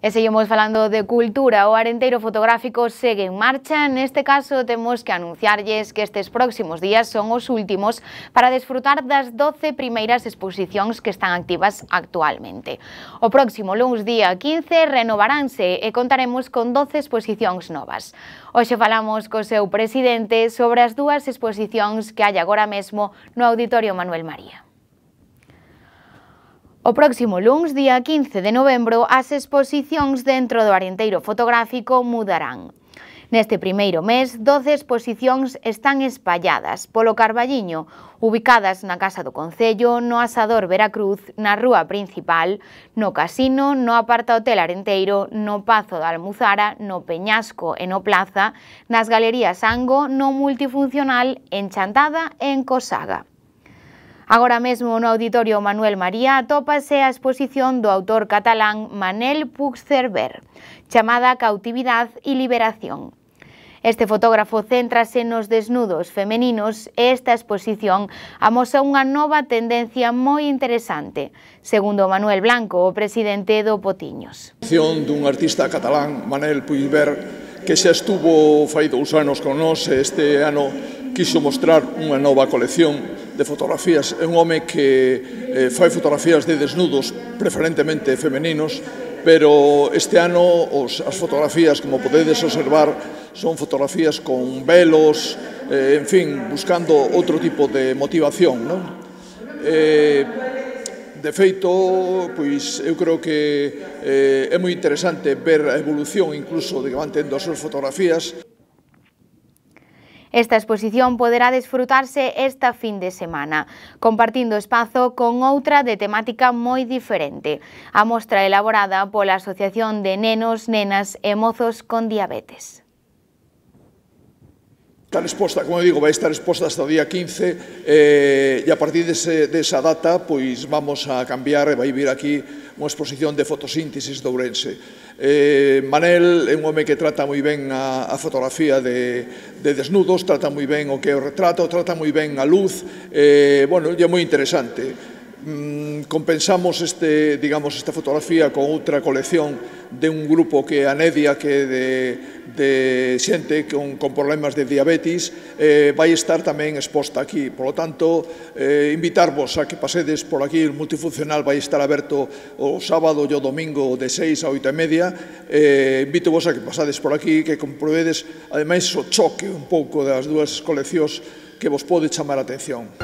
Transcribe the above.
E seguimos falando de cultura, o Arenteiro Fotográfico segue en marcha, neste caso temos que anunciarlles que estes próximos días son os últimos para desfrutar das 12 primeiras exposicións que están activas actualmente. O próximo lunes día 15 renovaránse e contaremos con 12 exposicións novas. Hoxe falamos co seu presidente sobre as dúas exposicións que hai agora mesmo no Auditorio Manuel María. O próximo luns, día 15 de novembro, as exposicións dentro do arenteiro Fotográfico mudarán. Neste primeiro mes, 12 exposicións están espalladas polo Carballiño, ubicadas na Casa do Concello, no Asador Veracruz, na Rúa Principal, no Casino, no Aparta Hotel Arenteiro, no Pazo da Almuzara, no Peñasco e no Plaza, nas Galerías Ango, no Multifuncional, en Chantada e en Cosaga. Agora mesmo no Auditorio Manuel María atópase a exposición do autor catalán Manel Puigcerver, chamada Cautividad e Liberación. Este fotógrafo céntrase nos desnudos femeninos e esta exposición amosa unha nova tendencia moi interesante, segundo Manuel Blanco, o presidente do Potiños. Dun artista catalán, Manel Puigver, que xa estuvo fai dous anos con nós, este ano quiso mostrar unha nova colección de fotografías. É un home que eh, fai fotografías de desnudos, preferentemente femeninos, pero este ano os, as fotografías, como podedes observar, son fotografías con velos, eh, en fin, buscando outro tipo de motivación. Non? Eh, De feito, pois eu creo que eh, é moi interesante ver a evolución incluso de que van tendo as súas fotografías. Esta exposición podrá disfrutarse este fin de semana, compartiendo espacio con otra de temática muy diferente, a mostra elaborada por la Asociación de Nenos, Nenas y e Mozos con Diabetes. Está exposta, como digo, vai estar exposta hasta o día 15 eh, e a partir dese, desa data pois vamos a cambiar e vai vir aquí unha exposición de fotosíntesis de Ourense. Eh, Manel é un home que trata moi ben a, a fotografía de, de desnudos, trata moi ben o que é o retrato, trata moi ben a luz, eh, bueno, e é moi interesante. Mm, compensamos este, digamos, esta fotografía con outra colección de un grupo que anedia que de, de xente con, con problemas de diabetes eh, vai estar tamén exposta aquí. Por lo tanto, eh, invitarvos a que pasedes por aquí, o multifuncional vai estar aberto o sábado e o domingo de 6 a 8 e media. Eh, invito vos a que pasades por aquí, que comprobedes ademais o choque un pouco das dúas coleccións que vos pode chamar a atención.